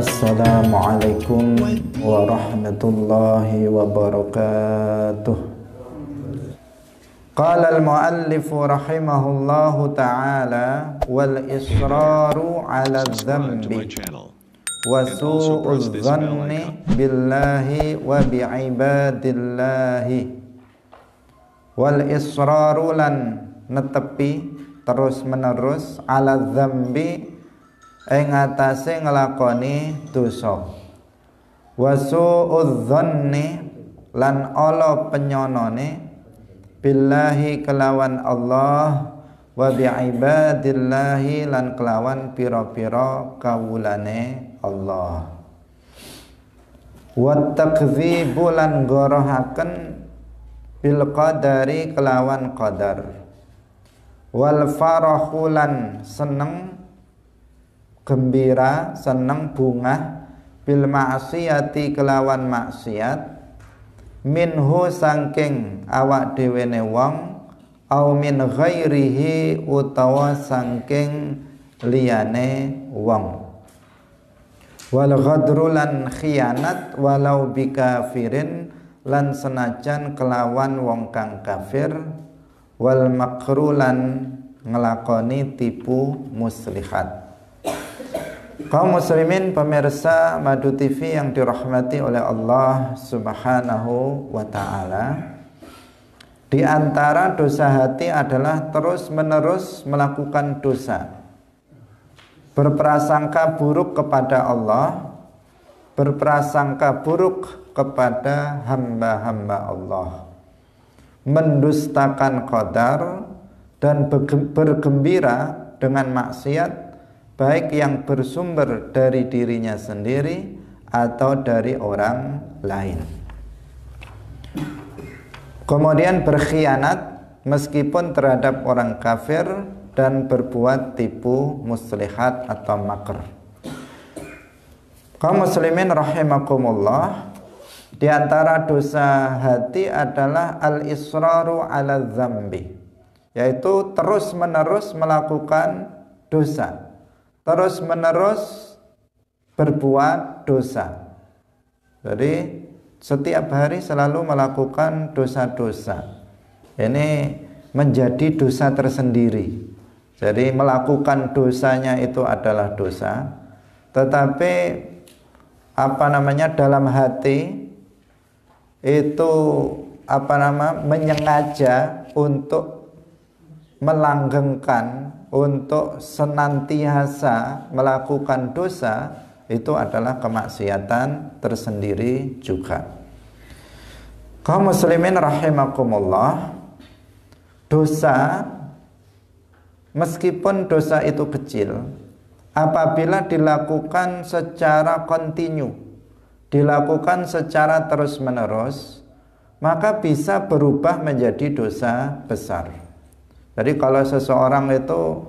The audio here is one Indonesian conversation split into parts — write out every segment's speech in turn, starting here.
Assalamualaikum warahmatullahi wabarakatuh Qala al-muallifu rahimahullahu ta'ala "والإصرار على الذنب وسوء Wa بالله وبعباد الله. والإصرار bi'ibadillahi Wal terus menerus ing atase nglakoni dosa wasu'udzanni lan ala penyonone billahi kelawan Allah wa bi'ibadillahi lan kelawan pira-pira kawulane Allah wa takdzibu lan gorohaken bil qadari kelawan qadar wal farahulan seneng gembira, seneng, bunga, bil maksiati kelawan maksiat minhu sangking awak dewene wong au min ghairihi utawa sangking liyane wong wal ghadru lan khianat walau bikafirin lan senajan kelawan wong kang kafir wal makrulan ngelakoni tipu muslihat Kaum muslimin pemirsa Madu TV yang dirahmati oleh Allah Subhanahu wa taala. Di antara dosa hati adalah terus-menerus melakukan dosa. Berprasangka buruk kepada Allah, berprasangka buruk kepada hamba-hamba Allah. Mendustakan qadar dan bergembira dengan maksiat baik yang bersumber dari dirinya sendiri atau dari orang lain. Kemudian berkhianat meskipun terhadap orang kafir dan berbuat tipu muslihat atau makar. Kaum muslimin rahimakumullah di antara dosa hati adalah al-israru ala zambi yaitu terus-menerus melakukan dosa terus-menerus berbuat dosa. Jadi setiap hari selalu melakukan dosa-dosa. Ini menjadi dosa tersendiri. Jadi melakukan dosanya itu adalah dosa, tetapi apa namanya dalam hati itu apa nama menyengaja untuk melanggengkan untuk senantiasa melakukan dosa itu adalah kemaksiatan tersendiri juga. Kaum muslimin rahimakumullah, dosa meskipun dosa itu kecil, apabila dilakukan secara kontinu, dilakukan secara terus-menerus, maka bisa berubah menjadi dosa besar. Jadi kalau seseorang itu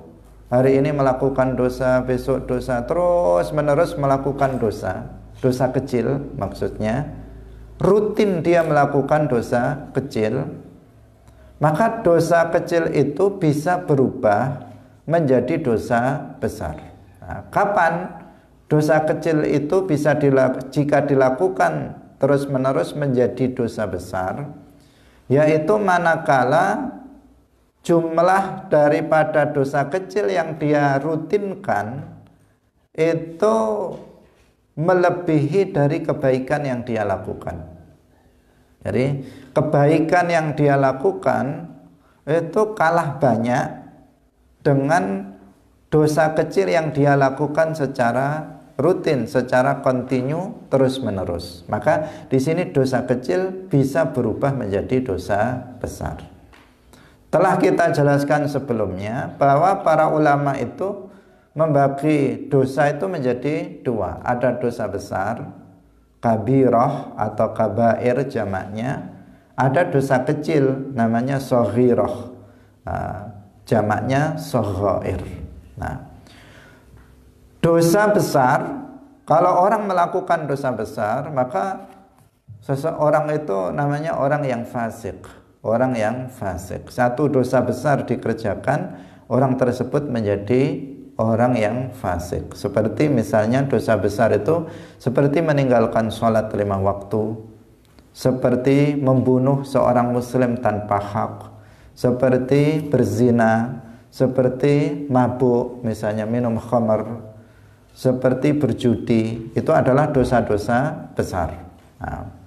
hari ini melakukan dosa, besok dosa, terus menerus melakukan dosa, dosa kecil maksudnya, rutin dia melakukan dosa kecil, maka dosa kecil itu bisa berubah menjadi dosa besar. Nah, kapan dosa kecil itu bisa dilak jika dilakukan terus-menerus menjadi dosa besar? Yaitu manakala jumlah daripada dosa kecil yang dia rutinkan itu melebihi dari kebaikan yang dia lakukan. Jadi kebaikan yang dia lakukan itu kalah banyak dengan dosa kecil yang dia lakukan secara rutin, secara kontinu terus-menerus. Maka di sini dosa kecil bisa berubah menjadi dosa besar. Telah kita jelaskan sebelumnya bahwa para ulama itu membagi dosa itu menjadi dua. Ada dosa besar, kabiroh atau kabair jamaknya. Ada dosa kecil namanya sohiroh, nah, jamaknya sohoir. Nah, dosa besar, kalau orang melakukan dosa besar, maka seseorang itu namanya orang yang fasik orang yang fasik. Satu dosa besar dikerjakan, orang tersebut menjadi orang yang fasik. Seperti misalnya dosa besar itu seperti meninggalkan sholat lima waktu, seperti membunuh seorang muslim tanpa hak, seperti berzina, seperti mabuk, misalnya minum khamar, seperti berjudi, itu adalah dosa-dosa besar. Nah,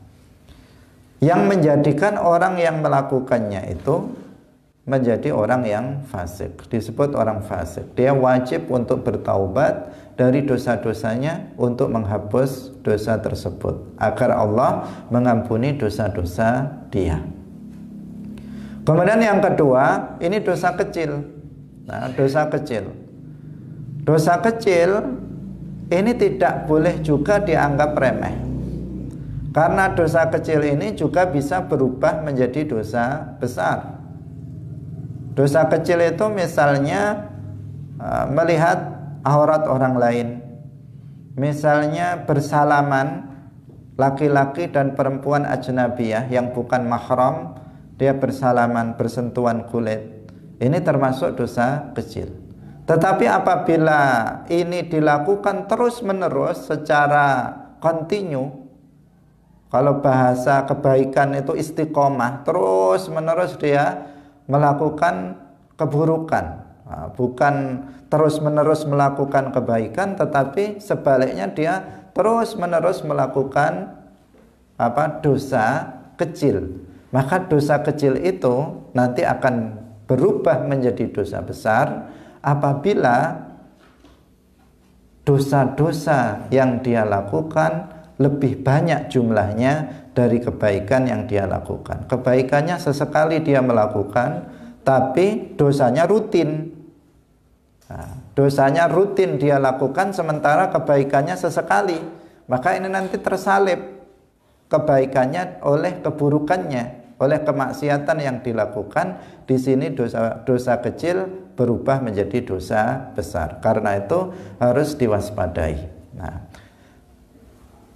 yang menjadikan orang yang melakukannya itu menjadi orang yang fasik disebut orang fasik dia wajib untuk bertaubat dari dosa-dosanya untuk menghapus dosa tersebut agar Allah mengampuni dosa-dosa dia kemudian yang kedua ini dosa kecil nah dosa kecil dosa kecil ini tidak boleh juga dianggap remeh karena dosa kecil ini juga bisa berubah menjadi dosa besar. Dosa kecil itu misalnya e, melihat aurat orang lain. Misalnya bersalaman laki-laki dan perempuan ajnabiyah yang bukan mahram, dia bersalaman bersentuhan kulit. Ini termasuk dosa kecil. Tetapi apabila ini dilakukan terus-menerus secara kontinu, kalau bahasa kebaikan itu istiqomah, terus menerus dia melakukan keburukan, nah, bukan terus menerus melakukan kebaikan, tetapi sebaliknya dia terus menerus melakukan apa dosa kecil. Maka dosa kecil itu nanti akan berubah menjadi dosa besar apabila dosa-dosa yang dia lakukan lebih banyak jumlahnya dari kebaikan yang dia lakukan. Kebaikannya sesekali dia melakukan, tapi dosanya rutin. Nah, dosanya rutin dia lakukan, sementara kebaikannya sesekali. Maka ini nanti tersalib kebaikannya oleh keburukannya, oleh kemaksiatan yang dilakukan. Di sini dosa dosa kecil berubah menjadi dosa besar. Karena itu harus diwaspadai. Nah,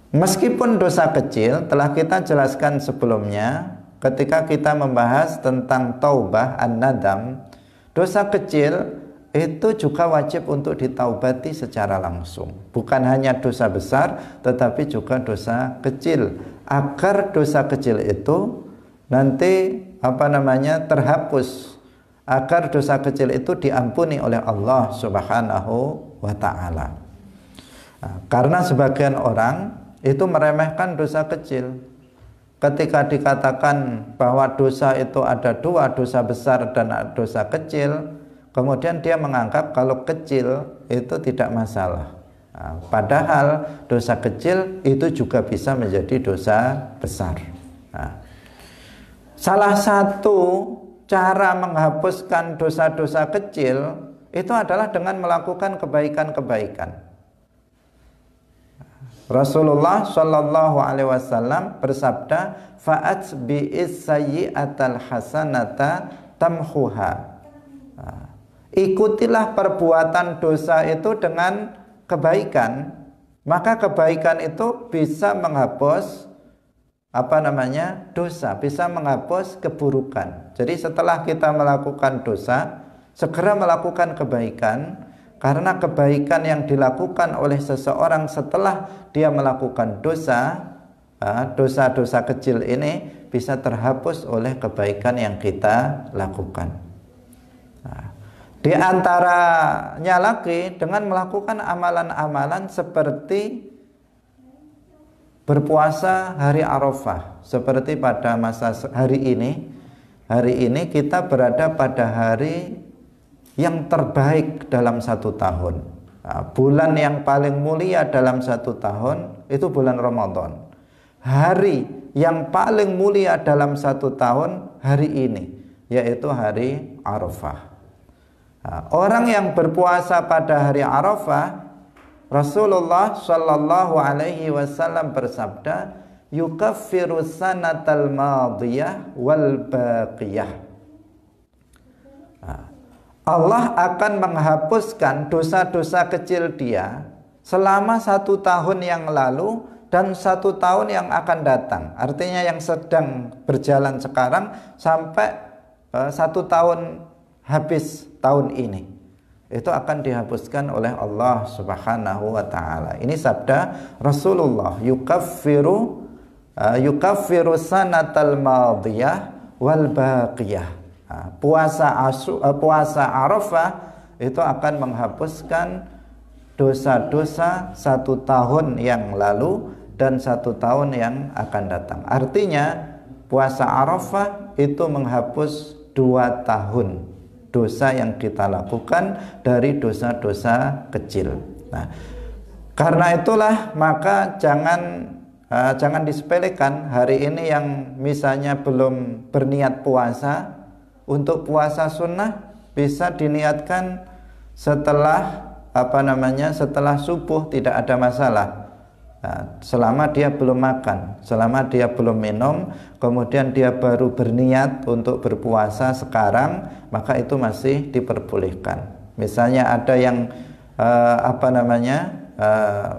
Meskipun dosa kecil telah kita jelaskan sebelumnya ketika kita membahas tentang taubah an-nadam, dosa kecil itu juga wajib untuk ditaubati secara langsung. Bukan hanya dosa besar tetapi juga dosa kecil agar dosa kecil itu nanti apa namanya terhapus agar dosa kecil itu diampuni oleh Allah Subhanahu wa taala. Nah, karena sebagian orang itu meremehkan dosa kecil. Ketika dikatakan bahwa dosa itu ada dua, dosa besar dan dosa kecil, kemudian dia menganggap kalau kecil itu tidak masalah. Nah, padahal dosa kecil itu juga bisa menjadi dosa besar. Nah, salah satu cara menghapuskan dosa-dosa kecil itu adalah dengan melakukan kebaikan-kebaikan. Rasulullah Shallallahu Alaihi Wasallam bersabda, faat biis atal hasanata tamhuha. Ah, ikutilah perbuatan dosa itu dengan kebaikan, maka kebaikan itu bisa menghapus apa namanya dosa, bisa menghapus keburukan. Jadi setelah kita melakukan dosa, segera melakukan kebaikan, karena kebaikan yang dilakukan oleh seseorang setelah dia melakukan dosa, dosa-dosa kecil ini bisa terhapus oleh kebaikan yang kita lakukan. di antaranya lagi dengan melakukan amalan-amalan seperti berpuasa hari Arafah seperti pada masa hari ini. Hari ini kita berada pada hari yang terbaik dalam satu tahun. Nah, bulan yang paling mulia dalam satu tahun itu bulan Ramadan. Hari yang paling mulia dalam satu tahun hari ini, yaitu hari Arafah. Nah, orang yang berpuasa pada hari Arafah, Rasulullah Shallallahu Alaihi Wasallam bersabda, "Yukaffiru madiyah wal baqiyah." Allah akan menghapuskan dosa-dosa kecil dia selama satu tahun yang lalu dan satu tahun yang akan datang. Artinya yang sedang berjalan sekarang sampai uh, satu tahun habis tahun ini. Itu akan dihapuskan oleh Allah Subhanahu wa taala. Ini sabda Rasulullah, yukaffiru uh, yukaffiru sanatal madiyah wal baqiyah puasa asu, eh, puasa Arafah itu akan menghapuskan dosa-dosa satu tahun yang lalu dan satu tahun yang akan datang. Artinya puasa Arafah itu menghapus dua tahun dosa yang kita lakukan dari dosa-dosa kecil. Nah, karena itulah maka jangan uh, jangan disepelekan hari ini yang misalnya belum berniat puasa untuk puasa sunnah bisa diniatkan setelah apa namanya setelah subuh tidak ada masalah nah, selama dia belum makan selama dia belum minum kemudian dia baru berniat untuk berpuasa sekarang maka itu masih diperbolehkan misalnya ada yang eh, apa namanya eh,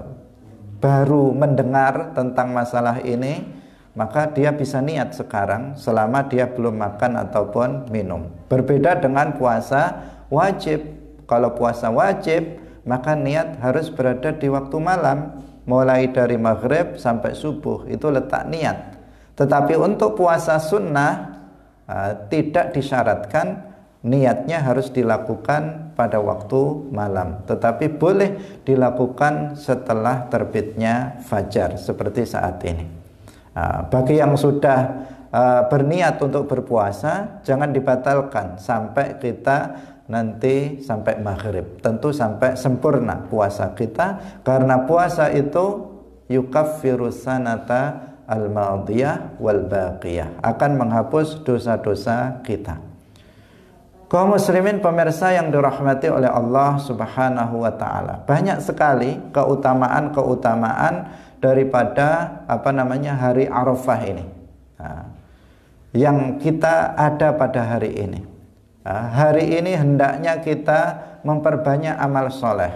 baru mendengar tentang masalah ini maka dia bisa niat sekarang selama dia belum makan ataupun minum. Berbeda dengan puasa wajib. Kalau puasa wajib, maka niat harus berada di waktu malam, mulai dari maghrib sampai subuh. Itu letak niat. Tetapi untuk puasa sunnah eh, tidak disyaratkan niatnya harus dilakukan pada waktu malam, tetapi boleh dilakukan setelah terbitnya fajar seperti saat ini. Nah, bagi yang sudah uh, berniat untuk berpuasa, jangan dibatalkan sampai kita nanti sampai maghrib. Tentu sampai sempurna puasa kita, karena puasa itu yukaffiru sanata al-madiyah wal-baqiyah. Akan menghapus dosa-dosa kita. Kaum muslimin pemirsa yang dirahmati oleh Allah Subhanahu wa taala. Banyak sekali keutamaan-keutamaan daripada apa namanya hari Arafah ini nah, yang kita ada pada hari ini nah, hari ini hendaknya kita memperbanyak amal soleh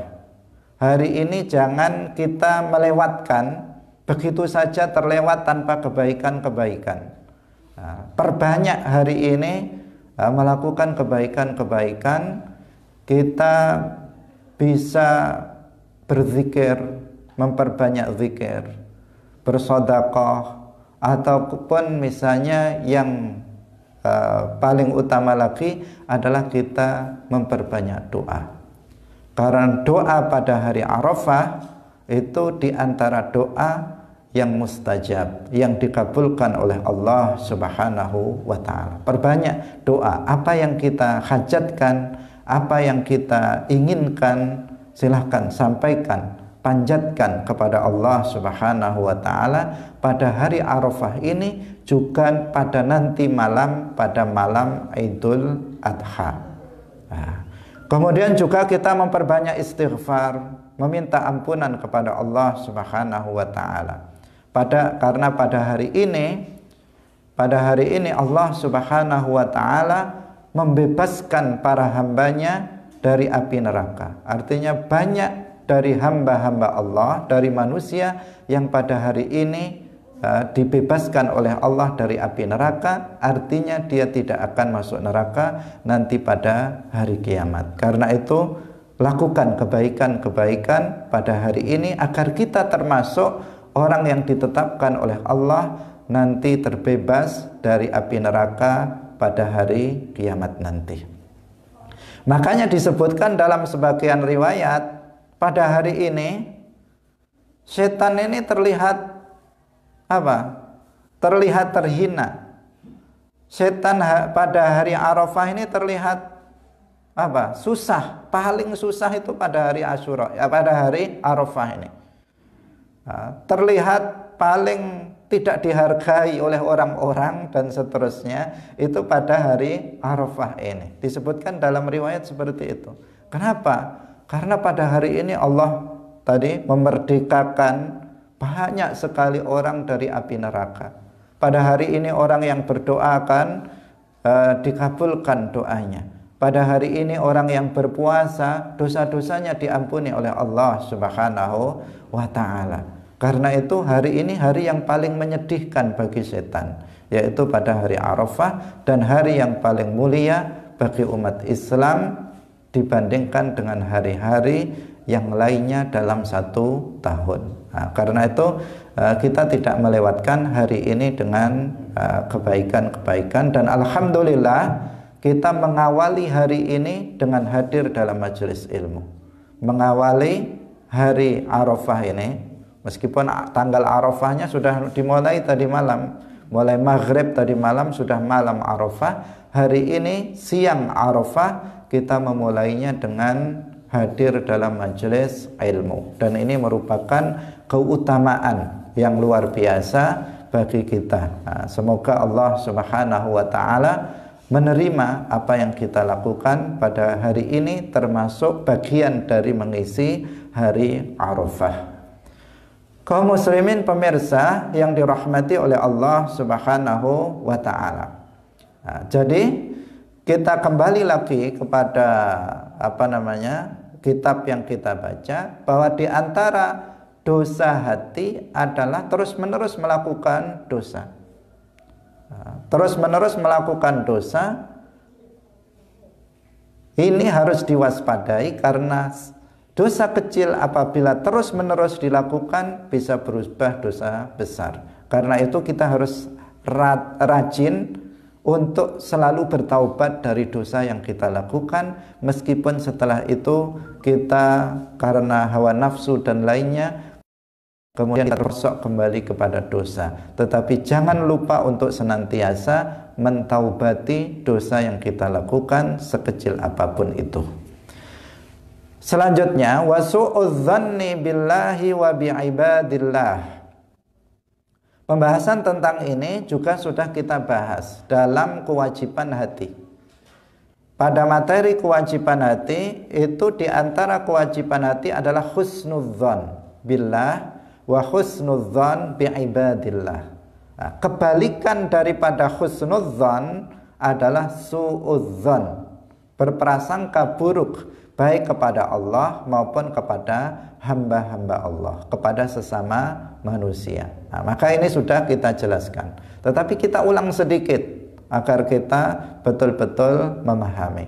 hari ini jangan kita melewatkan begitu saja terlewat tanpa kebaikan-kebaikan nah, perbanyak hari ini nah, melakukan kebaikan-kebaikan kita bisa berzikir memperbanyak zikir, bersodakoh, ataupun misalnya yang uh, paling utama lagi adalah kita memperbanyak doa. Karena doa pada hari Arafah itu diantara doa yang mustajab, yang dikabulkan oleh Allah Subhanahu wa taala. Perbanyak doa, apa yang kita hajatkan, apa yang kita inginkan, silahkan sampaikan panjatkan kepada Allah Subhanahu wa taala pada hari Arafah ini juga pada nanti malam pada malam Idul Adha. Nah, kemudian juga kita memperbanyak istighfar, meminta ampunan kepada Allah Subhanahu wa taala. Pada karena pada hari ini pada hari ini Allah Subhanahu wa taala membebaskan para hambanya dari api neraka. Artinya banyak dari hamba-hamba Allah, dari manusia yang pada hari ini eh, dibebaskan oleh Allah dari api neraka, artinya dia tidak akan masuk neraka nanti pada hari kiamat. Karena itu, lakukan kebaikan-kebaikan pada hari ini agar kita termasuk orang yang ditetapkan oleh Allah nanti terbebas dari api neraka pada hari kiamat nanti. Makanya disebutkan dalam sebagian riwayat pada hari ini setan ini terlihat apa? Terlihat terhina. Setan pada hari Arafah ini terlihat apa? Susah, paling susah itu pada hari Asyura, ya, pada hari Arafah ini. terlihat paling tidak dihargai oleh orang-orang dan seterusnya itu pada hari Arafah ini. Disebutkan dalam riwayat seperti itu. Kenapa? Karena pada hari ini Allah tadi memerdekakan banyak sekali orang dari api neraka. Pada hari ini orang yang berdoa akan e, dikabulkan doanya. Pada hari ini orang yang berpuasa dosa-dosanya diampuni oleh Allah Subhanahu wa taala. Karena itu hari ini hari yang paling menyedihkan bagi setan, yaitu pada hari Arafah dan hari yang paling mulia bagi umat Islam dibandingkan dengan hari-hari yang lainnya dalam satu tahun. Nah, karena itu eh, kita tidak melewatkan hari ini dengan eh, kebaikan-kebaikan dan alhamdulillah kita mengawali hari ini dengan hadir dalam majelis ilmu. Mengawali hari Arafah ini meskipun tanggal Arafahnya sudah dimulai tadi malam, mulai maghrib tadi malam sudah malam Arafah, hari ini siang Arafah kita memulainya dengan hadir dalam majelis ilmu dan ini merupakan keutamaan yang luar biasa bagi kita. Nah, semoga Allah Subhanahu wa taala menerima apa yang kita lakukan pada hari ini termasuk bagian dari mengisi hari Arafah. Kaum muslimin pemirsa yang dirahmati oleh Allah Subhanahu wa taala. Nah, jadi kita kembali lagi kepada apa namanya kitab yang kita baca bahwa di antara dosa hati adalah terus-menerus melakukan dosa. Terus-menerus melakukan dosa ini harus diwaspadai karena dosa kecil apabila terus-menerus dilakukan bisa berubah dosa besar. Karena itu kita harus rajin untuk selalu bertaubat dari dosa yang kita lakukan meskipun setelah itu kita karena hawa nafsu dan lainnya kemudian kita kembali kepada dosa tetapi jangan lupa untuk senantiasa mentaubati dosa yang kita lakukan sekecil apapun itu selanjutnya wasu'udzanni billahi wa bi'ibadillah Pembahasan tentang ini juga sudah kita bahas dalam kewajiban hati. Pada materi kewajiban hati itu di antara kewajiban hati adalah husnudzon billah wa husnudzon bi'ibadillah. Nah, kebalikan daripada husnudzon adalah suudzon, berprasangka buruk baik kepada Allah maupun kepada hamba-hamba Allah, kepada sesama manusia. Nah, maka ini sudah kita jelaskan. Tetapi kita ulang sedikit agar kita betul-betul memahami.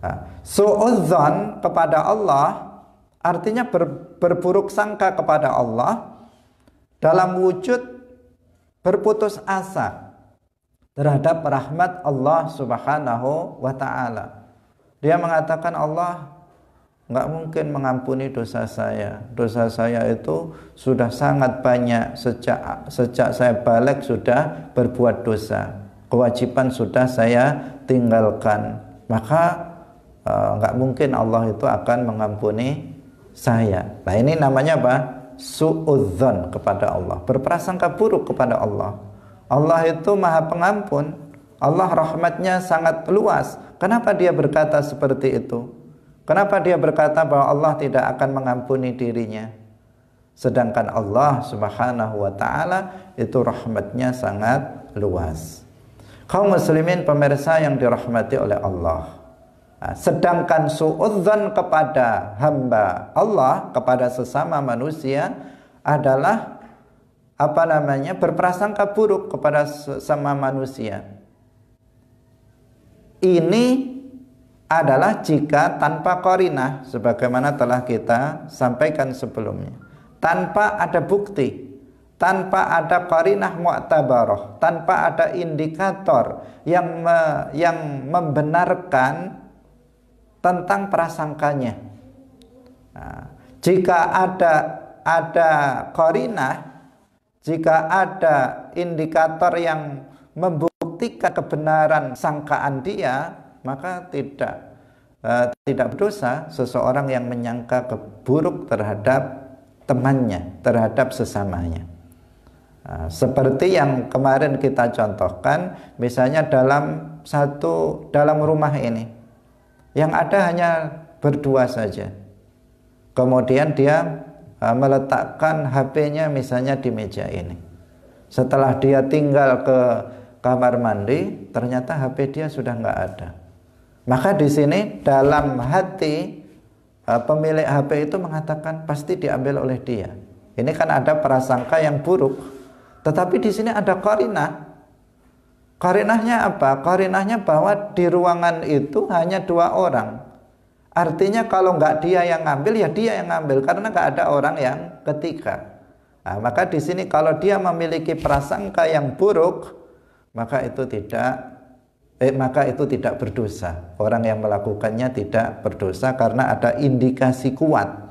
Nah, Su'udzon kepada Allah artinya ber, berburuk sangka kepada Allah dalam wujud berputus asa terhadap rahmat Allah Subhanahu wa taala. Dia mengatakan Allah nggak mungkin mengampuni dosa saya. Dosa saya itu sudah sangat banyak sejak sejak saya balik sudah berbuat dosa. Kewajiban sudah saya tinggalkan. Maka e, nggak uh, mungkin Allah itu akan mengampuni saya. Nah ini namanya apa? Suudzon kepada Allah. Berprasangka buruk kepada Allah. Allah itu maha pengampun. Allah rahmatnya sangat luas. Kenapa dia berkata seperti itu? Kenapa dia berkata bahwa Allah tidak akan mengampuni dirinya? Sedangkan Allah subhanahu wa ta'ala itu rahmatnya sangat luas. Kaum muslimin pemirsa yang dirahmati oleh Allah. Nah, sedangkan suudzan kepada hamba Allah kepada sesama manusia adalah apa namanya berprasangka buruk kepada sesama manusia ini adalah jika tanpa korina sebagaimana telah kita sampaikan sebelumnya tanpa ada bukti tanpa ada korinah mu'tabarah, tanpa ada indikator yang me, yang membenarkan tentang prasangkanya. Nah, jika ada ada korinah, jika ada indikator yang membuat membuktikan kebenaran sangkaan dia maka tidak uh, tidak berdosa seseorang yang menyangka keburuk terhadap temannya terhadap sesamanya uh, seperti yang kemarin kita contohkan misalnya dalam satu dalam rumah ini yang ada hanya berdua saja kemudian dia uh, meletakkan HP-nya misalnya di meja ini setelah dia tinggal ke kamar mandi, ternyata HP dia sudah nggak ada. Maka di sini dalam hati eh, pemilik HP itu mengatakan pasti diambil oleh dia. Ini kan ada prasangka yang buruk. Tetapi di sini ada korina. Korinahnya apa? Korinahnya bahwa di ruangan itu hanya dua orang. Artinya kalau nggak dia yang ngambil ya dia yang ngambil karena nggak ada orang yang ketiga. Nah, maka di sini kalau dia memiliki prasangka yang buruk, maka itu tidak eh, maka itu tidak berdosa. Orang yang melakukannya tidak berdosa karena ada indikasi kuat.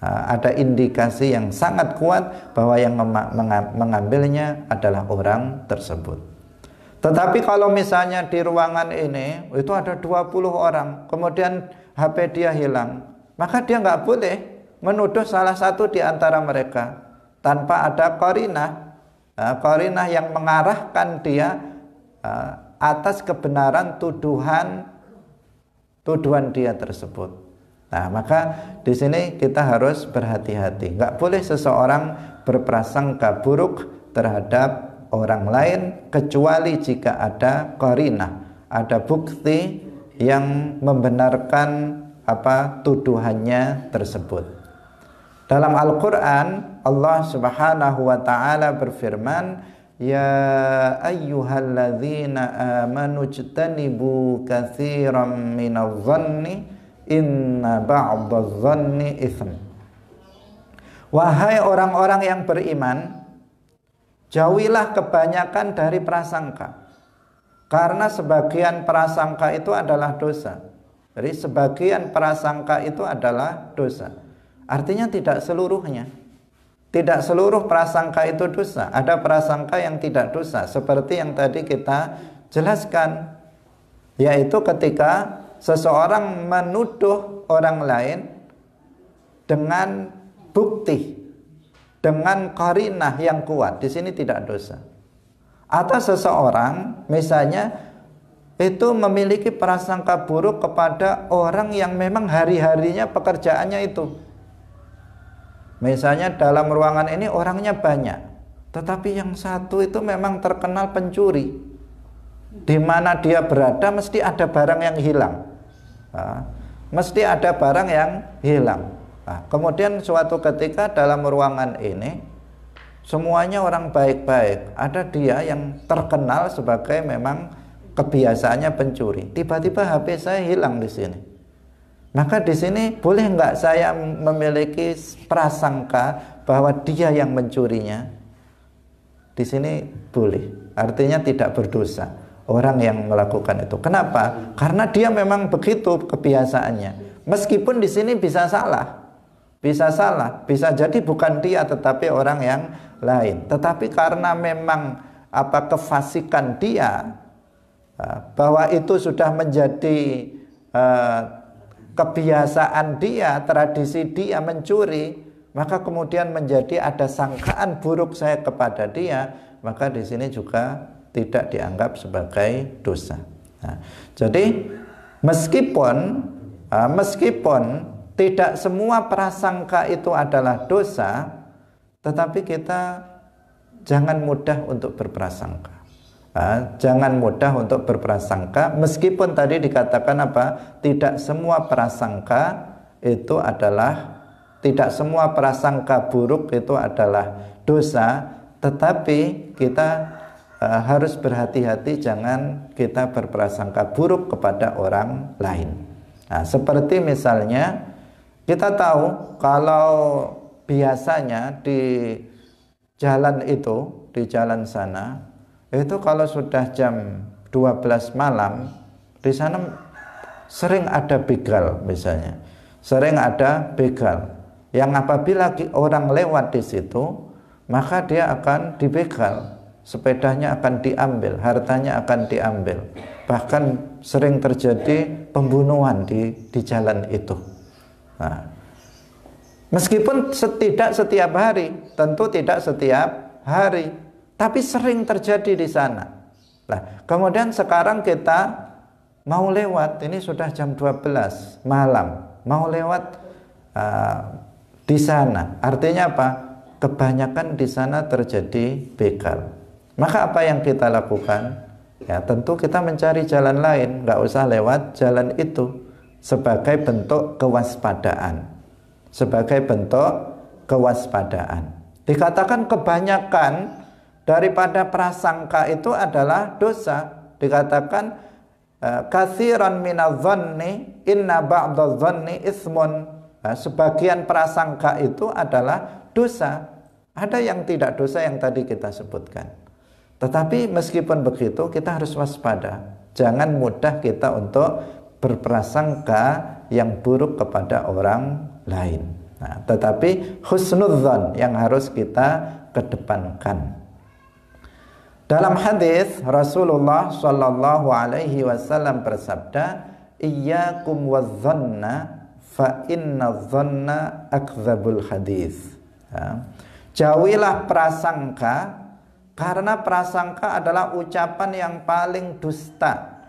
Ada indikasi yang sangat kuat bahwa yang mengambilnya adalah orang tersebut. Tetapi kalau misalnya di ruangan ini itu ada 20 orang, kemudian HP dia hilang, maka dia nggak boleh menuduh salah satu di antara mereka tanpa ada korinah Eh, korinah yang mengarahkan dia eh, atas kebenaran tuduhan tuduhan dia tersebut. Nah, maka di sini kita harus berhati-hati. Enggak boleh seseorang berprasangka buruk terhadap orang lain kecuali jika ada korinah, ada bukti yang membenarkan apa tuduhannya tersebut. Dalam Al-Quran Allah subhanahu wa ta'ala berfirman Ya ayyuhalladzina amanu jtanibu kathiran minal zanni inna ba'da zanni ithm Wahai orang-orang yang beriman, jauhilah kebanyakan dari prasangka. Karena sebagian prasangka itu adalah dosa. Jadi sebagian prasangka itu adalah dosa. Artinya tidak seluruhnya. Tidak seluruh prasangka itu dosa. Ada prasangka yang tidak dosa seperti yang tadi kita jelaskan yaitu ketika seseorang menuduh orang lain dengan bukti dengan karinah yang kuat di sini tidak dosa. Atau seseorang misalnya itu memiliki prasangka buruk kepada orang yang memang hari-harinya pekerjaannya itu Misalnya dalam ruangan ini orangnya banyak, tetapi yang satu itu memang terkenal pencuri. Di mana dia berada mesti ada barang yang hilang. mesti ada barang yang hilang. kemudian suatu ketika dalam ruangan ini semuanya orang baik-baik. Ada dia yang terkenal sebagai memang kebiasaannya pencuri. Tiba-tiba HP saya hilang di sini. Maka di sini boleh nggak saya memiliki prasangka bahwa dia yang mencurinya? Di sini boleh. Artinya tidak berdosa orang yang melakukan itu. Kenapa? Karena dia memang begitu kebiasaannya. Meskipun di sini bisa salah. Bisa salah, bisa jadi bukan dia tetapi orang yang lain. Tetapi karena memang apa kefasikan dia eh, bahwa itu sudah menjadi eh, kebiasaan dia, tradisi dia mencuri, maka kemudian menjadi ada sangkaan buruk saya kepada dia, maka di sini juga tidak dianggap sebagai dosa. Nah, jadi meskipun ah, meskipun tidak semua prasangka itu adalah dosa, tetapi kita jangan mudah untuk berprasangka. Nah, jangan mudah untuk berprasangka meskipun tadi dikatakan apa tidak semua prasangka itu adalah tidak semua prasangka buruk itu adalah dosa tetapi kita uh, harus berhati-hati jangan kita berprasangka buruk kepada orang lain nah, seperti misalnya kita tahu kalau biasanya di jalan itu di jalan sana itu kalau sudah jam 12 malam di sana sering ada begal misalnya sering ada begal yang apabila orang lewat di situ maka dia akan dibegal sepedanya akan diambil hartanya akan diambil bahkan sering terjadi pembunuhan di di jalan itu nah, meskipun setidak setiap hari tentu tidak setiap hari tapi sering terjadi di sana. Nah, kemudian sekarang kita mau lewat, ini sudah jam 12 malam, mau lewat uh, di sana. Artinya apa? Kebanyakan di sana terjadi begal. Maka apa yang kita lakukan? Ya, tentu kita mencari jalan lain, nggak usah lewat jalan itu sebagai bentuk kewaspadaan. Sebagai bentuk kewaspadaan. Dikatakan kebanyakan daripada prasangka itu adalah dosa dikatakan e, kathiran minadh inna badadh ismun nah, sebagian prasangka itu adalah dosa ada yang tidak dosa yang tadi kita sebutkan tetapi meskipun begitu kita harus waspada jangan mudah kita untuk berprasangka yang buruk kepada orang lain. Nah, tetapi husnudzon yang harus kita kedepankan. Dalam hadis Rasulullah Shallallahu Alaihi Wasallam bersabda, kum wazanna fa inna zanna akzabul hadis." Ya. Jauhilah prasangka karena prasangka adalah ucapan yang paling dusta.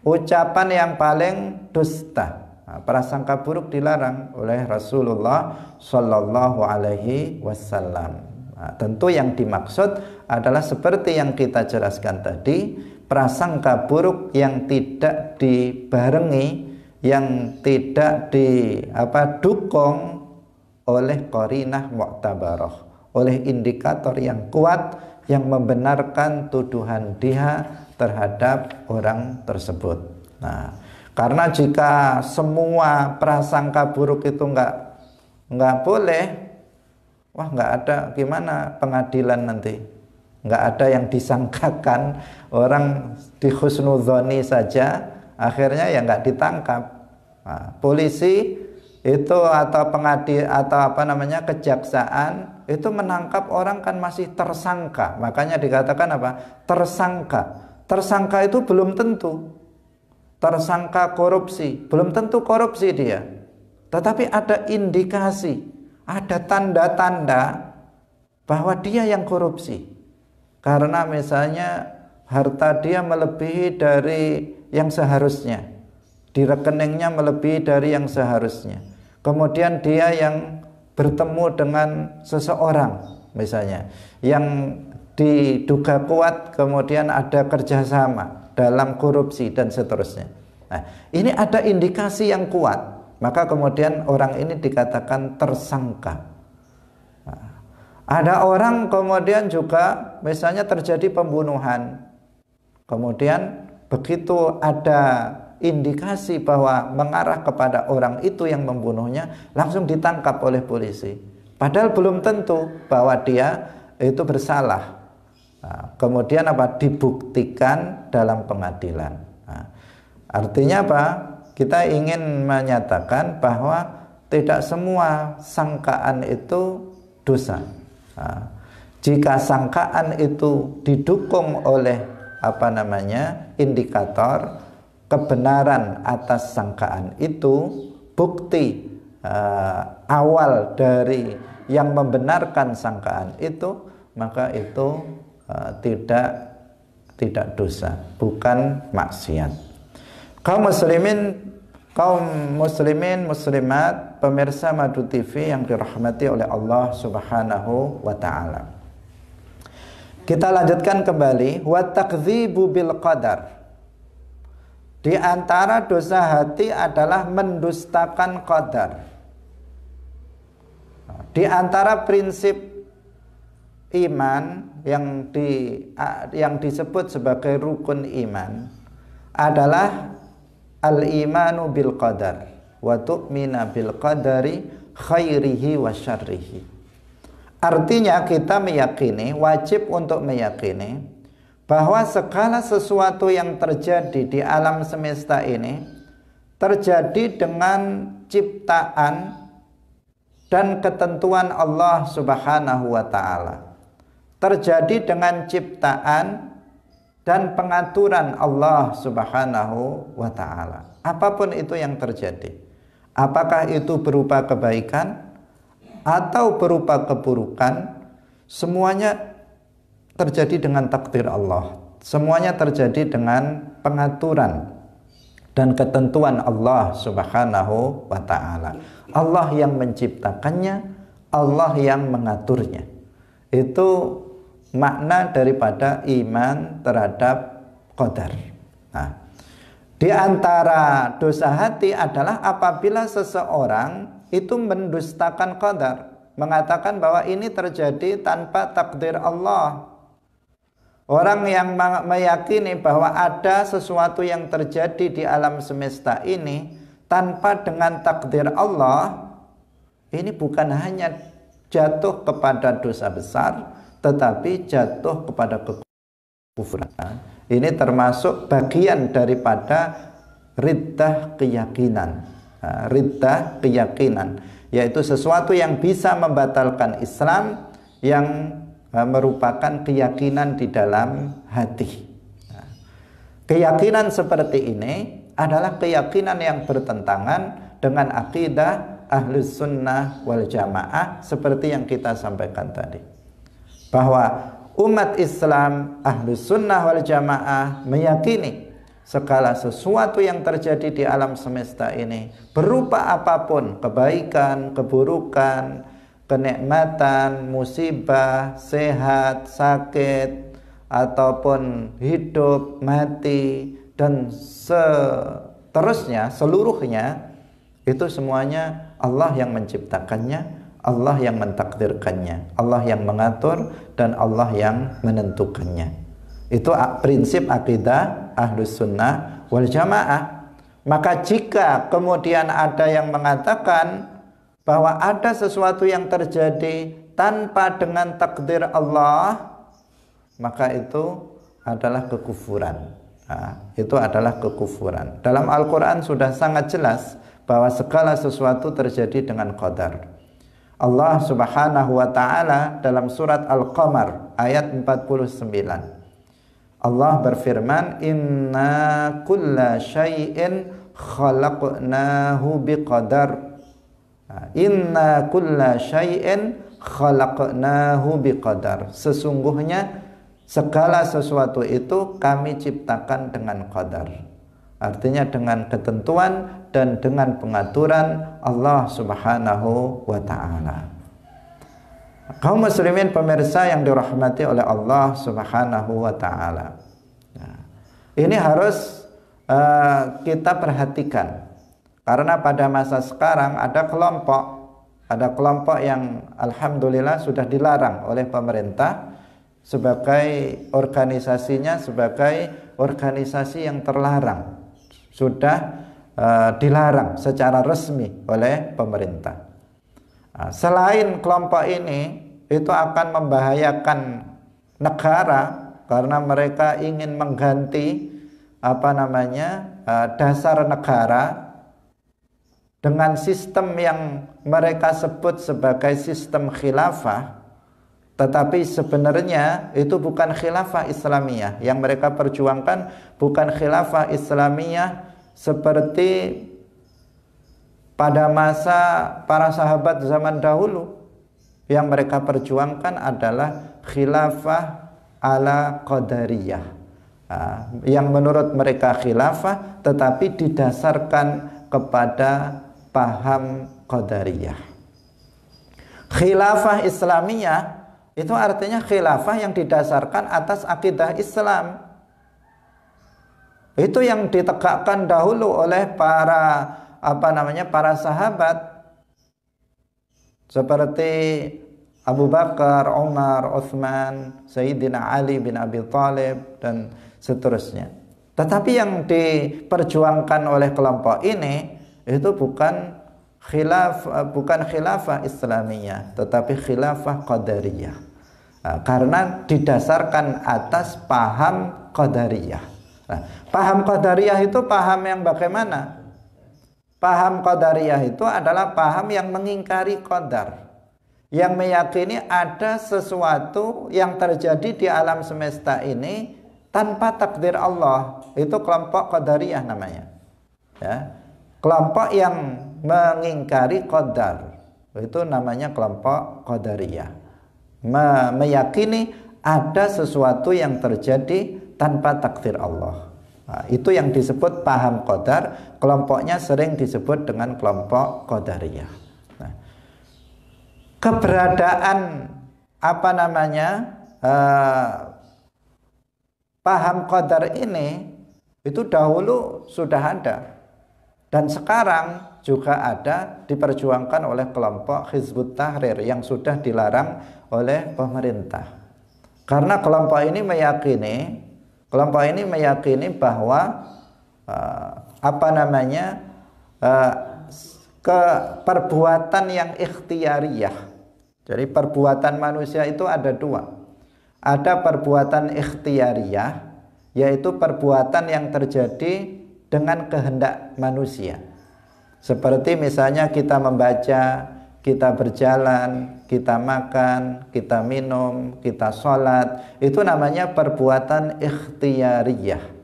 Ucapan yang paling dusta. Nah, prasangka buruk dilarang oleh Rasulullah Shallallahu Alaihi Wasallam. Nah, tentu yang dimaksud adalah seperti yang kita jelaskan tadi, prasangka buruk yang tidak dibarengi, yang tidak di apa dukung oleh korinah mu'tabaroh, oleh indikator yang kuat yang membenarkan tuduhan dia terhadap orang tersebut. Nah, karena jika semua prasangka buruk itu nggak nggak boleh, wah nggak ada gimana pengadilan nanti nggak ada yang disangkakan orang di saja akhirnya ya nggak ditangkap nah, polisi itu atau pengadil atau apa namanya kejaksaan itu menangkap orang kan masih tersangka makanya dikatakan apa tersangka tersangka itu belum tentu tersangka korupsi belum tentu korupsi dia tetapi ada indikasi ada tanda-tanda bahwa dia yang korupsi karena misalnya harta dia melebihi dari yang seharusnya di rekeningnya melebihi dari yang seharusnya kemudian dia yang bertemu dengan seseorang misalnya yang diduga kuat kemudian ada kerjasama dalam korupsi dan seterusnya nah, ini ada indikasi yang kuat maka kemudian orang ini dikatakan tersangka ada orang kemudian juga misalnya terjadi pembunuhan. Kemudian begitu ada indikasi bahwa mengarah kepada orang itu yang membunuhnya langsung ditangkap oleh polisi. Padahal belum tentu bahwa dia itu bersalah. Nah, kemudian apa? Dibuktikan dalam pengadilan. Nah, artinya apa? Kita ingin menyatakan bahwa tidak semua sangkaan itu dosa Nah, jika sangkaan itu didukung oleh apa namanya indikator kebenaran atas sangkaan itu bukti uh, awal dari yang membenarkan sangkaan itu maka itu uh, tidak tidak dosa bukan maksiat kaum muslimin kaum muslimin muslimat pemirsa Madu TV yang dirahmati oleh Allah Subhanahu wa taala. Kita lanjutkan kembali wa takdzibu bil qadar. Di antara dosa hati adalah mendustakan qadar. Di antara prinsip iman yang di yang disebut sebagai rukun iman adalah al-imanu bil qadar wa tu'mina bil qadari khairihi wa syarrihi. Artinya kita meyakini, wajib untuk meyakini bahwa segala sesuatu yang terjadi di alam semesta ini terjadi dengan ciptaan dan ketentuan Allah Subhanahu wa taala. Terjadi dengan ciptaan dan pengaturan Allah Subhanahu wa taala. Apapun itu yang terjadi. Apakah itu berupa kebaikan atau berupa keburukan, semuanya terjadi dengan takdir Allah. Semuanya terjadi dengan pengaturan dan ketentuan Allah Subhanahu wa taala. Allah yang menciptakannya, Allah yang mengaturnya. Itu makna daripada iman terhadap qadar. Nah, di antara dosa hati adalah apabila seseorang itu mendustakan qadar, mengatakan bahwa ini terjadi tanpa takdir Allah. Orang yang meyakini bahwa ada sesuatu yang terjadi di alam semesta ini tanpa dengan takdir Allah, ini bukan hanya jatuh kepada dosa besar, tetapi jatuh kepada kekufuran ini termasuk bagian daripada riddah keyakinan rida keyakinan yaitu sesuatu yang bisa membatalkan Islam yang merupakan keyakinan di dalam hati keyakinan seperti ini adalah keyakinan yang bertentangan dengan akidah ahlus sunnah wal jamaah seperti yang kita sampaikan tadi bahwa umat Islam ahlu sunnah wal jamaah meyakini segala sesuatu yang terjadi di alam semesta ini berupa apapun kebaikan, keburukan, kenikmatan, musibah, sehat, sakit ataupun hidup, mati dan seterusnya seluruhnya itu semuanya Allah yang menciptakannya Allah yang mentakdirkannya, Allah yang mengatur dan Allah yang menentukannya. Itu prinsip akidah ahlus sunnah wal jamaah. Maka jika kemudian ada yang mengatakan bahwa ada sesuatu yang terjadi tanpa dengan takdir Allah, maka itu adalah kekufuran. Nah, itu adalah kekufuran. Dalam Al-Quran sudah sangat jelas bahwa segala sesuatu terjadi dengan qadar. Allah Subhanahu wa taala dalam surat Al-Qamar ayat 49. Allah berfirman, "Inna kulla syai'in khalaqnahu biqadar." Nah, Inna kulla syai'in khalaqnahu biqadar. Sesungguhnya segala sesuatu itu kami ciptakan dengan qadar. Artinya dengan ketentuan dan dengan pengaturan Allah Subhanahu wa taala. Kaum muslimin pemirsa yang dirahmati oleh Allah Subhanahu wa taala. Nah, ini harus uh, kita perhatikan. Karena pada masa sekarang ada kelompok ada kelompok yang alhamdulillah sudah dilarang oleh pemerintah sebagai organisasinya sebagai organisasi yang terlarang sudah uh, dilarang secara resmi oleh pemerintah. Ah, selain kelompok ini itu akan membahayakan negara karena mereka ingin mengganti apa namanya uh, dasar negara dengan sistem yang mereka sebut sebagai sistem khilafah tetapi sebenarnya itu bukan khilafah Islamiyah yang mereka perjuangkan bukan khilafah Islamiyah seperti pada masa para sahabat zaman dahulu yang mereka perjuangkan adalah khilafah ala qadariyah ah, yang menurut mereka khilafah tetapi didasarkan kepada paham qadariyah khilafah islamiyah itu artinya khilafah yang didasarkan atas akidah Islam itu yang ditegakkan dahulu oleh para apa namanya para sahabat seperti Abu Bakar, Umar, Uthman, Sayyidina Ali bin Abi Thalib dan seterusnya. Tetapi yang diperjuangkan oleh kelompok ini itu bukan khilaf bukan khilafah Islamiyah, tetapi khilafah qadariyah. Karena didasarkan atas paham qadariyah. Nah, paham qadariyah itu paham yang bagaimana? Paham qadariyah itu adalah paham yang mengingkari qadar. Yang meyakini ada sesuatu yang terjadi di alam semesta ini tanpa takdir Allah. Itu kelompok qadariyah namanya. Ya. Kelompok yang mengingkari qadar. Itu namanya kelompok qadariyah. Me meyakini ada sesuatu yang terjadi tanpa takdir Allah. Nah, itu yang disebut paham kodar, kelompoknya sering disebut dengan kelompok kodariyah. Nah, keberadaan apa namanya Uh, paham kodar ini itu dahulu sudah ada dan sekarang juga ada diperjuangkan oleh kelompok Hizbut Tahrir yang sudah dilarang oleh pemerintah. Karena kelompok ini meyakini Kelompok ini meyakini bahwa uh, apa namanya uh, ke perbuatan yang ikhtiariyah. Jadi perbuatan manusia itu ada dua. Ada perbuatan ikhtiariyah, yaitu perbuatan yang terjadi dengan kehendak manusia. Seperti misalnya kita membaca, kita berjalan, kita makan, kita minum, kita sholat, itu namanya perbuatan ikhtiariyah.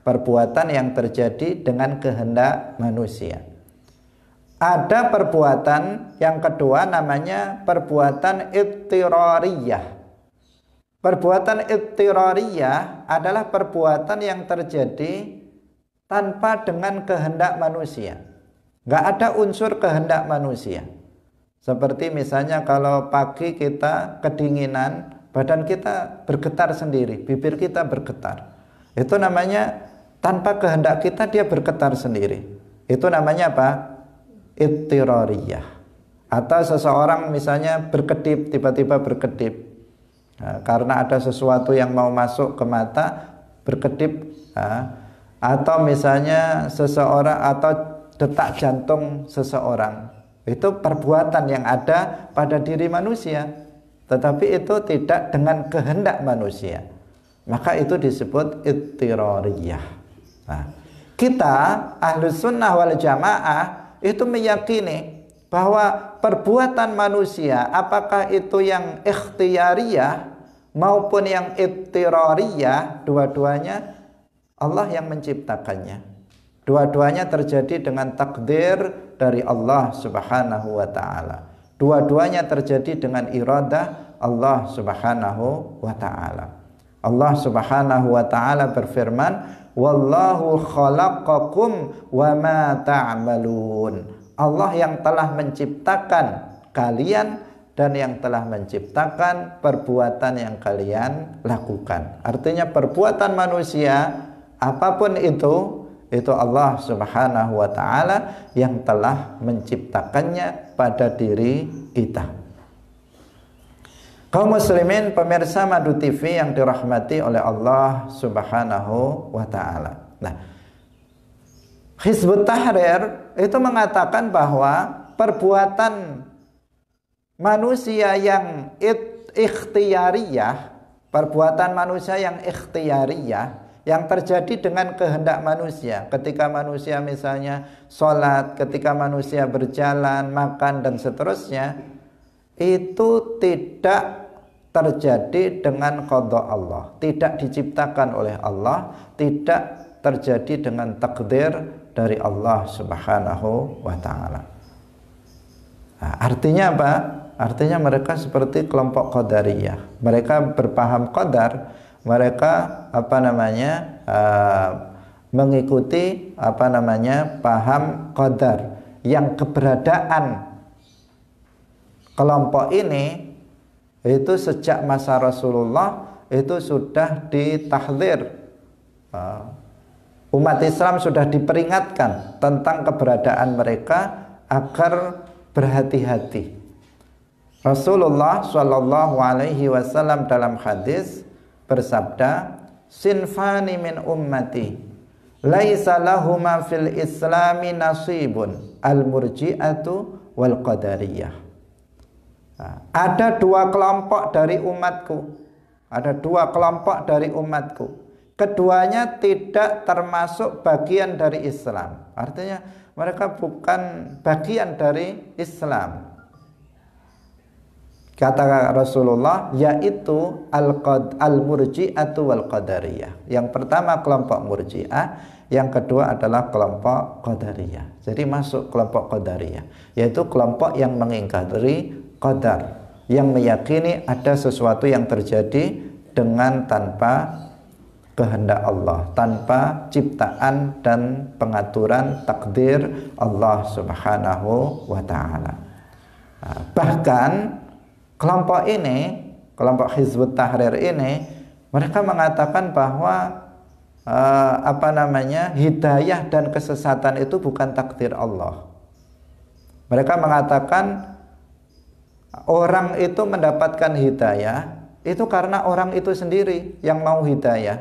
Perbuatan yang terjadi dengan kehendak manusia. Ada perbuatan yang kedua namanya perbuatan ittirariyah. Perbuatan ittirariyah adalah perbuatan yang terjadi tanpa dengan kehendak manusia. Gak ada unsur kehendak manusia seperti misalnya kalau pagi kita kedinginan, badan kita bergetar sendiri, bibir kita bergetar. Itu namanya tanpa kehendak kita dia bergetar sendiri. Itu namanya apa? Ittiroriyah. Atau seseorang misalnya berkedip, tiba-tiba berkedip. Nah, karena ada sesuatu yang mau masuk ke mata, berkedip. Nah, atau misalnya seseorang atau detak jantung seseorang itu perbuatan yang ada pada diri manusia, tetapi itu tidak dengan kehendak manusia. Maka itu disebut ittiroriyah. Nah, kita ahlus sunnah wal jamaah itu meyakini bahwa perbuatan manusia apakah itu yang ikhtiyariyah maupun yang ittiroriyah dua-duanya Allah yang menciptakannya. Dua-duanya terjadi dengan takdir dari Allah Subhanahu wa taala. Dua-duanya terjadi dengan iradah Allah Subhanahu wa taala. Allah Subhanahu wa taala berfirman, "Wallahu khalaqakum wa ma ta'malun." Allah yang telah menciptakan kalian dan yang telah menciptakan perbuatan yang kalian lakukan. Artinya perbuatan manusia apapun itu itu Allah Subhanahu wa taala yang telah menciptakannya pada diri kita. Kaum muslimin pemirsa Madu TV yang dirahmati oleh Allah Subhanahu wa taala. Nah, Hizbut Tahrir itu mengatakan bahwa perbuatan manusia yang ikhtiyariyah, perbuatan manusia yang ikhtiyariyah yang terjadi dengan kehendak manusia. Ketika manusia misalnya sholat, ketika manusia berjalan, makan, dan seterusnya, itu tidak terjadi dengan kodok Allah, tidak diciptakan oleh Allah, tidak terjadi dengan takdir dari Allah Subhanahu wa taala. Nah, artinya apa? Artinya mereka seperti kelompok qadariyah. Mereka berpaham qadar mereka apa namanya uh, mengikuti apa namanya paham qadar yang keberadaan kelompok ini itu sejak masa Rasulullah itu sudah ditahdir uh, umat Islam sudah diperingatkan tentang keberadaan mereka agar berhati-hati Rasulullah Shallallahu Alaihi Wasallam dalam hadis bersabda, "Sinfani min ummati laisa lahuma fil islami nasibun al-murji'atu wal qadariyah." Nah, ada dua kelompok dari umatku. Ada dua kelompok dari umatku. Keduanya tidak termasuk bagian dari Islam. Artinya mereka bukan bagian dari Islam kata Rasulullah yaitu al -qad, al murji'atu wal qadariyah. Yang pertama kelompok murji'ah, yang kedua adalah kelompok qadariyah. Jadi masuk kelompok qadariyah, yaitu kelompok yang mengingkari qadar, yang meyakini ada sesuatu yang terjadi dengan tanpa kehendak Allah, tanpa ciptaan dan pengaturan takdir Allah Subhanahu wa taala. Nah, bahkan kelompok ini, kelompok Hizbut Tahrir ini, mereka mengatakan bahwa uh, apa namanya hidayah dan kesesatan itu bukan takdir Allah. Mereka mengatakan orang itu mendapatkan hidayah itu karena orang itu sendiri yang mau hidayah.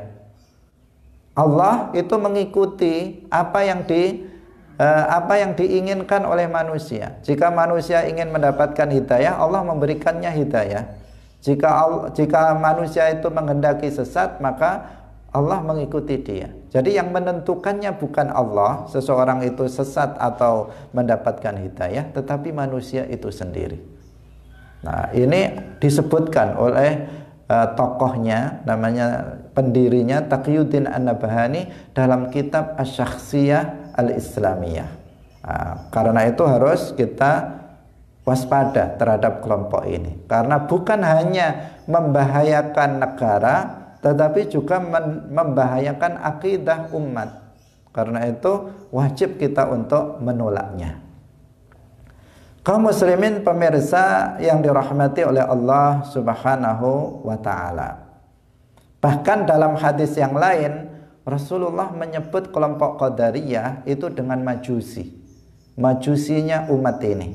Allah itu mengikuti apa yang di Eh, apa yang diinginkan oleh manusia. Jika manusia ingin mendapatkan hidayah, Allah memberikannya hidayah. Jika jika manusia itu menghendaki sesat, maka Allah mengikuti dia. Jadi yang menentukannya bukan Allah, seseorang itu sesat atau mendapatkan hidayah, tetapi manusia itu sendiri. Nah, ini disebutkan oleh uh, tokohnya namanya pendirinya Taqiyuddin An-Nabhani dalam kitab asy al-islamiyah. Nah, karena itu harus kita waspada terhadap kelompok ini karena bukan hanya membahayakan negara tetapi juga membahayakan akidah umat. Karena itu wajib kita untuk menolaknya. Kaum muslimin pemirsa yang dirahmati oleh Allah Subhanahu wa taala. Bahkan dalam hadis yang lain Rasulullah menyebut kelompok Qadariyah itu dengan majusi. Majusinya umat ini.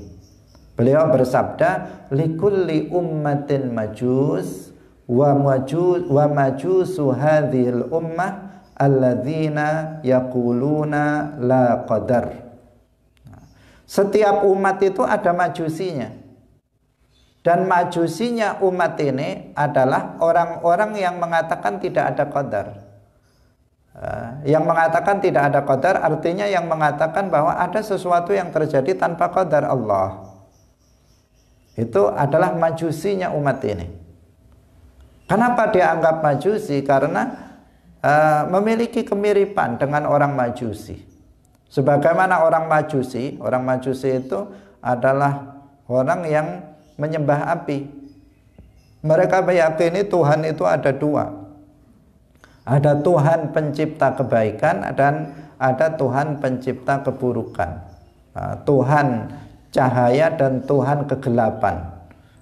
Beliau bersabda, "Likulli ummatin majus wa majus wa majusu hadhil ummah alladzina yakuluna la qadar." Setiap umat itu ada majusinya. Dan majusinya umat ini adalah orang-orang yang mengatakan tidak ada qadar. Eh, yang mengatakan tidak ada qadar artinya yang mengatakan bahwa ada sesuatu yang terjadi tanpa qadar Allah. Itu adalah majusinya umat ini. Kenapa dia anggap majusi? Karena uh, memiliki kemiripan dengan orang majusi. Sebagaimana orang majusi, orang majusi itu adalah orang yang menyembah api. Mereka meyakini Tuhan itu ada dua, ada Tuhan pencipta kebaikan dan ada Tuhan pencipta keburukan. Ah, Tuhan cahaya dan Tuhan kegelapan.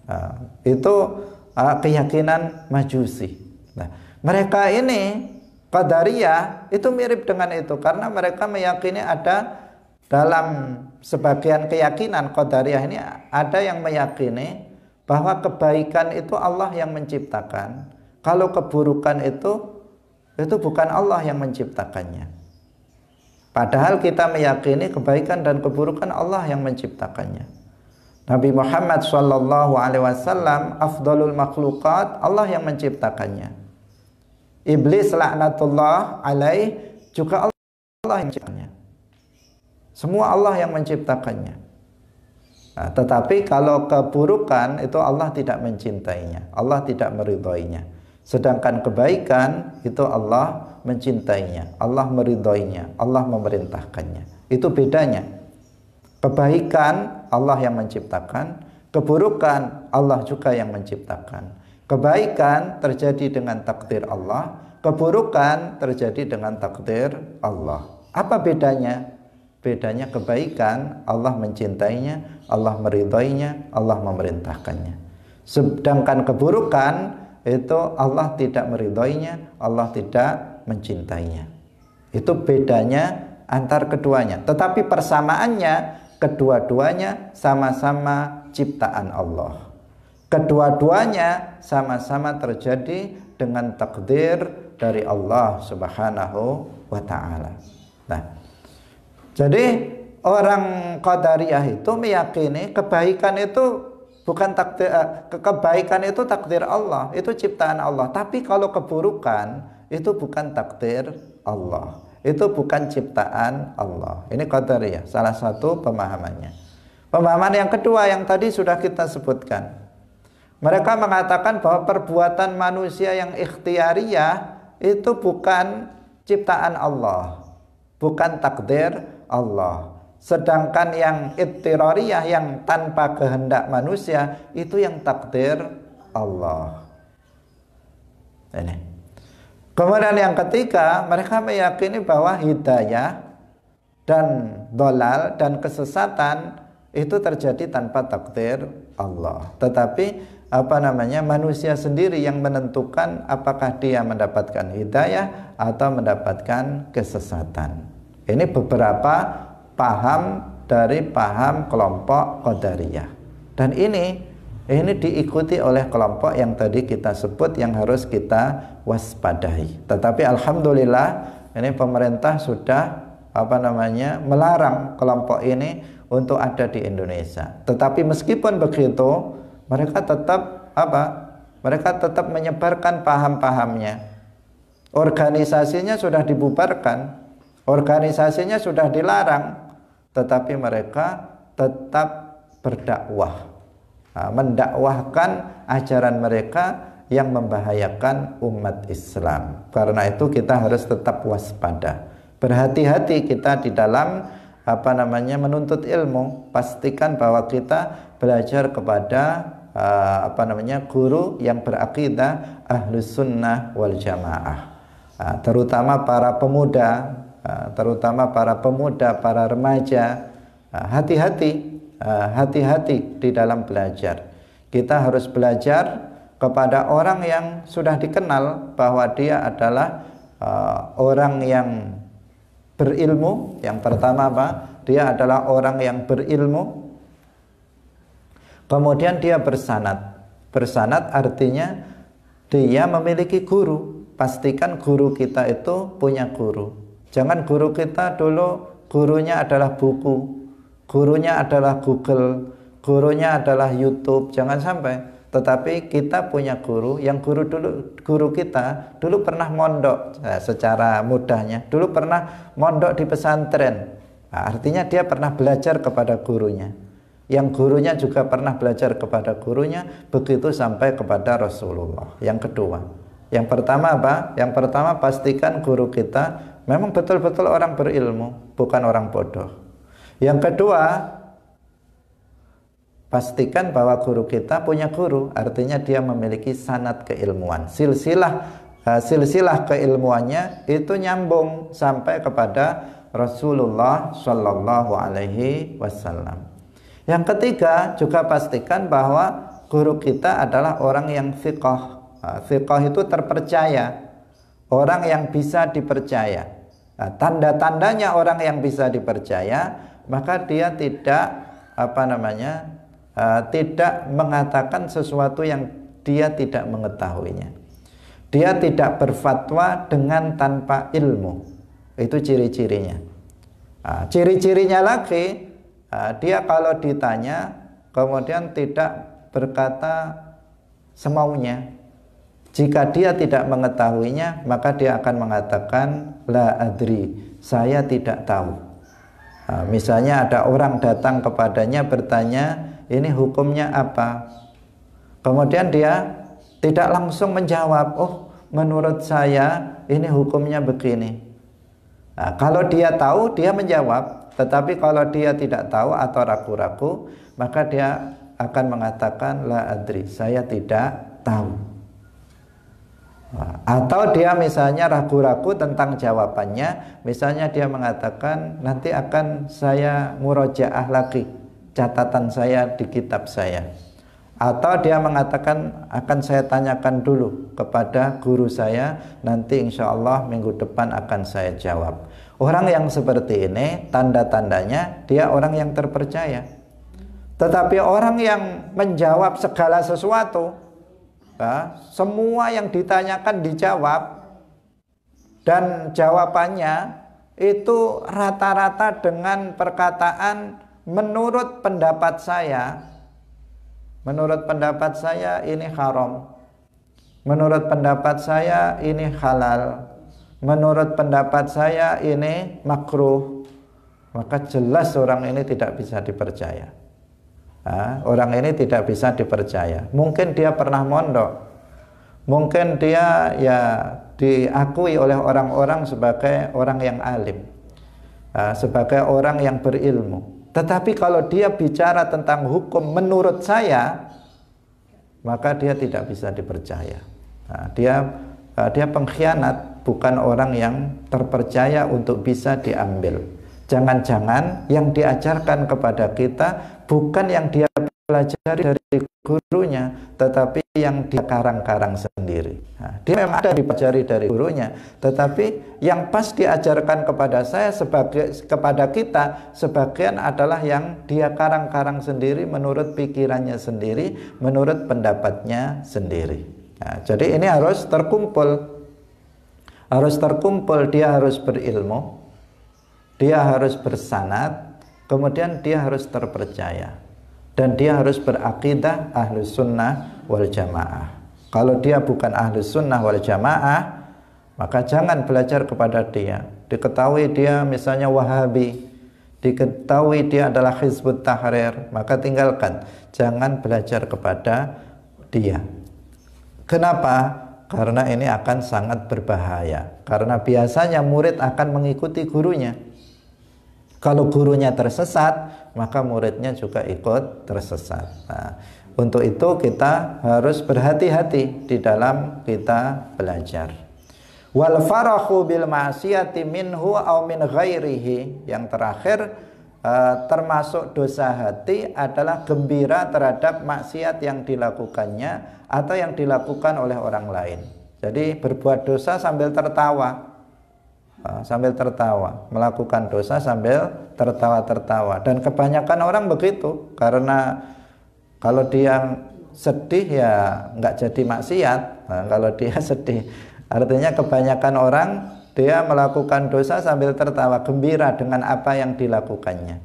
Ah, itu ah, keyakinan Majusi. Nah, mereka ini Qadariyah itu mirip dengan itu karena mereka meyakini ada dalam sebagian keyakinan Qadariyah ini ada yang meyakini bahwa kebaikan itu Allah yang menciptakan. Kalau keburukan itu itu bukan Allah yang menciptakannya. Padahal kita meyakini kebaikan dan keburukan Allah yang menciptakannya. Nabi Muhammad Shallallahu Alaihi Wasallam, afdalul makhlukat Allah yang menciptakannya. Iblis laknatullah alaih juga Allah yang menciptakannya. Semua Allah yang menciptakannya. Nah, tetapi kalau keburukan itu Allah tidak mencintainya, Allah tidak meridhoinya. Sedangkan kebaikan itu Allah mencintainya, Allah meridhoinya, Allah memerintahkannya. Itu bedanya. Kebaikan Allah yang menciptakan, keburukan Allah juga yang menciptakan. Kebaikan terjadi dengan takdir Allah, keburukan terjadi dengan takdir Allah. Apa bedanya? Bedanya kebaikan Allah mencintainya, Allah meridhoinya, Allah memerintahkannya. Sedangkan keburukan itu Allah tidak meridhoinya, Allah tidak mencintainya. Itu bedanya antar keduanya. Tetapi persamaannya kedua-duanya sama-sama ciptaan Allah. Kedua-duanya sama-sama terjadi dengan takdir dari Allah Subhanahu wa taala. Nah, jadi orang Qadariyah itu meyakini kebaikan itu Bukan takdir eh, kebaikan itu takdir Allah, itu ciptaan Allah. Tapi kalau keburukan itu bukan takdir Allah. Itu bukan ciptaan Allah. Ini ya salah satu pemahamannya. Pemahaman yang kedua yang tadi sudah kita sebutkan. Mereka mengatakan bahwa perbuatan manusia yang ikhtiariah itu bukan ciptaan Allah, bukan takdir Allah. Sedangkan yang ittirariyah yang tanpa kehendak manusia itu yang takdir Allah. Ini. Kemudian yang ketiga, mereka meyakini bahwa hidayah dan dolal dan kesesatan itu terjadi tanpa takdir Allah. Tetapi apa namanya manusia sendiri yang menentukan apakah dia mendapatkan hidayah atau mendapatkan kesesatan. Ini beberapa paham dari paham kelompok Qadariyah. Dan ini ini diikuti oleh kelompok yang tadi kita sebut yang harus kita waspadai. Tetapi alhamdulillah ini pemerintah sudah apa namanya melarang kelompok ini untuk ada di Indonesia. Tetapi meskipun begitu, mereka tetap apa? Mereka tetap menyebarkan paham-pahamnya. Organisasinya sudah dibubarkan, organisasinya sudah dilarang, tetapi mereka tetap berdakwah nah, mendakwahkan ajaran mereka yang membahayakan umat Islam. Karena itu kita harus tetap waspada. Berhati-hati kita di dalam apa namanya menuntut ilmu. Pastikan bahwa kita belajar kepada eh, apa namanya guru yang berakidah ahlus sunnah wal jamaah. Nah, terutama para pemuda Ah, terutama para pemuda, para remaja, ah, hati-hati, ah, hati-hati di dalam belajar. Kita harus belajar kepada orang yang sudah dikenal bahwa dia adalah orang yang berilmu. Yang pertama apa? Dia adalah orang yang berilmu. Kemudian dia bersanat. Bersanat artinya dia memiliki guru. Pastikan guru kita itu punya guru Jangan guru kita dulu gurunya adalah buku, gurunya adalah Google, gurunya adalah YouTube. Jangan sampai. Tetapi kita punya guru yang guru dulu guru kita dulu pernah mondok nah, secara mudahnya. Dulu pernah mondok di pesantren. Nah, artinya dia pernah belajar kepada gurunya. Yang gurunya juga pernah belajar kepada gurunya begitu sampai kepada Rasulullah. Yang kedua, yang pertama apa? Yang pertama pastikan guru kita memang betul-betul orang berilmu, bukan orang bodoh. Yang kedua, pastikan bahwa guru kita punya guru, artinya dia memiliki sanat keilmuan. Silsilah eh, silsilah keilmuannya itu nyambung sampai kepada Rasulullah Shallallahu Alaihi Wasallam. Yang ketiga juga pastikan bahwa guru kita adalah orang yang fikoh Fiqoh itu terpercaya, orang yang bisa dipercaya. Nah, tanda-tandanya orang yang bisa dipercaya, maka dia tidak apa namanya? Uh, tidak mengatakan sesuatu yang dia tidak mengetahuinya. Dia tidak berfatwa dengan tanpa ilmu. Itu ciri-cirinya. nah, ciri-cirinya lagi, uh, dia kalau ditanya kemudian tidak berkata semaunya jika dia tidak mengetahuinya, maka dia akan mengatakan la adri, saya tidak tahu. Nah, misalnya ada orang datang kepadanya bertanya, ini hukumnya apa? Kemudian dia tidak langsung menjawab, oh menurut saya ini hukumnya begini. Nah, kalau dia tahu, dia menjawab. Tetapi kalau dia tidak tahu atau ragu-ragu, maka dia akan mengatakan la adri, saya tidak tahu. Nah, atau dia misalnya ragu-ragu tentang jawabannya, misalnya dia mengatakan nanti akan saya murojaah lagi catatan saya di kitab saya. Atau dia mengatakan akan saya tanyakan dulu kepada guru saya, nanti insya Allah minggu depan akan saya jawab. Orang yang seperti ini tanda-tandanya dia orang yang terpercaya. Tetapi orang yang menjawab segala sesuatu semua yang ditanyakan dijawab dan jawabannya itu rata-rata dengan perkataan menurut pendapat saya menurut pendapat saya ini haram menurut pendapat saya ini halal menurut pendapat saya ini makruh maka jelas orang ini tidak bisa dipercaya Ha? Orang ini tidak bisa dipercaya. Mungkin dia pernah mondok, mungkin dia ya diakui oleh orang-orang sebagai orang yang alim, ha? sebagai orang yang berilmu. Tetapi kalau dia bicara tentang hukum menurut saya, maka dia tidak bisa dipercaya. Ha? dia ha? dia pengkhianat, bukan orang yang terpercaya untuk bisa diambil. Jangan-jangan yang diajarkan kepada kita bukan yang dia pelajari dari gurunya, tetapi yang dia karang-karang sendiri. Nah, dia memang ada dipelajari dari gurunya, tetapi yang pas diajarkan kepada saya sebagai kepada kita sebagian adalah yang dia karang-karang sendiri menurut pikirannya sendiri, menurut pendapatnya sendiri. Nah, jadi ini harus terkumpul, harus terkumpul. Dia harus berilmu, dia harus bersanat, kemudian dia harus terpercaya dan dia harus berakidah ahlu sunnah wal jamaah kalau dia bukan ahlu sunnah wal jamaah maka jangan belajar kepada dia diketahui dia misalnya wahabi diketahui dia adalah hizbut tahrir maka tinggalkan jangan belajar kepada dia kenapa karena ini akan sangat berbahaya karena biasanya murid akan mengikuti gurunya kalau gurunya tersesat, maka muridnya juga ikut tersesat. Nah, untuk itu kita harus berhati-hati di dalam kita belajar. Wal farahu bil ma'siyati minhu aw min ghairihi. Yang terakhir eh, termasuk dosa hati adalah gembira terhadap maksiat yang dilakukannya atau yang dilakukan oleh orang lain. Jadi berbuat dosa sambil tertawa. Ah, sambil tertawa, melakukan dosa sambil tertawa-tertawa. Dan kebanyakan orang begitu karena kalau dia sedih ya nggak jadi maksiat. Nah, kalau dia sedih, artinya kebanyakan orang dia melakukan dosa sambil tertawa gembira dengan apa yang dilakukannya.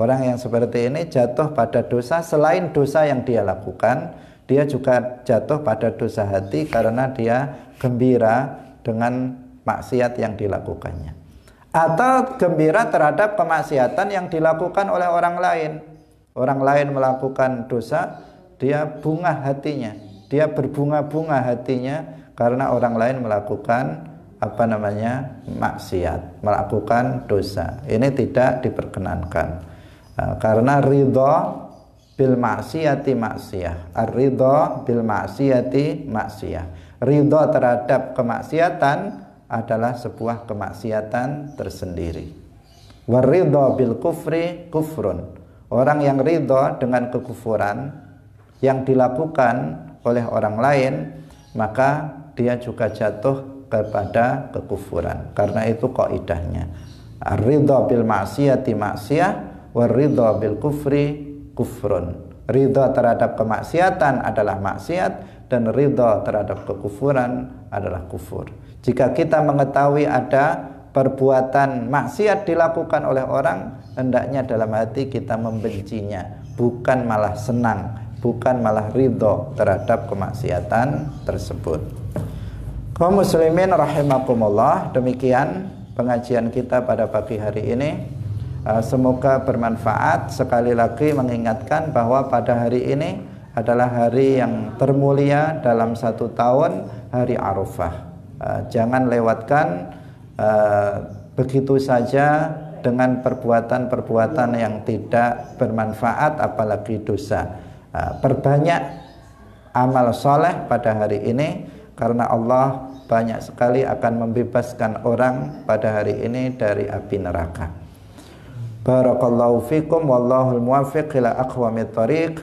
Orang yang seperti ini jatuh pada dosa selain dosa yang dia lakukan, dia juga jatuh pada dosa hati karena dia gembira dengan maksiat yang dilakukannya atau gembira terhadap kemaksiatan yang dilakukan oleh orang lain. Orang lain melakukan dosa, dia bunga hatinya, dia berbunga-bunga hatinya karena orang lain melakukan apa namanya maksiat, melakukan dosa. Ini tidak diperkenankan nah, karena ridho bil maksiati maksiyah, ridho bil maksiati maksiyah. Ridho terhadap kemaksiatan adalah sebuah kemaksiatan tersendiri. Waridho bil kufri kufrun. Orang yang ridho dengan kekufuran yang dilakukan oleh orang lain, maka dia juga jatuh kepada kekufuran. Karena itu kaidahnya. Ridho bil maksiati maksiat. waridho bil kufri kufrun. Ridho terhadap kemaksiatan adalah maksiat, dan ridha terhadap kekufuran adalah kufur. Jika kita mengetahui ada perbuatan maksiat dilakukan oleh orang, hendaknya dalam hati kita membencinya, bukan malah senang, bukan malah ridho terhadap kemaksiatan tersebut. Kaum muslimin rahimakumullah, demikian pengajian kita pada pagi hari ini. Eh, semoga bermanfaat. Sekali lagi mengingatkan bahwa pada hari ini adalah hari yang termulia dalam satu tahun hari Arafah eh, jangan lewatkan eh, begitu saja dengan perbuatan-perbuatan yang tidak bermanfaat apalagi dosa eh, perbanyak amal soleh pada hari ini karena Allah banyak sekali akan membebaskan orang pada hari ini dari api neraka Barakallahu fikum wallahu muwaffiq ila aqwamit thariq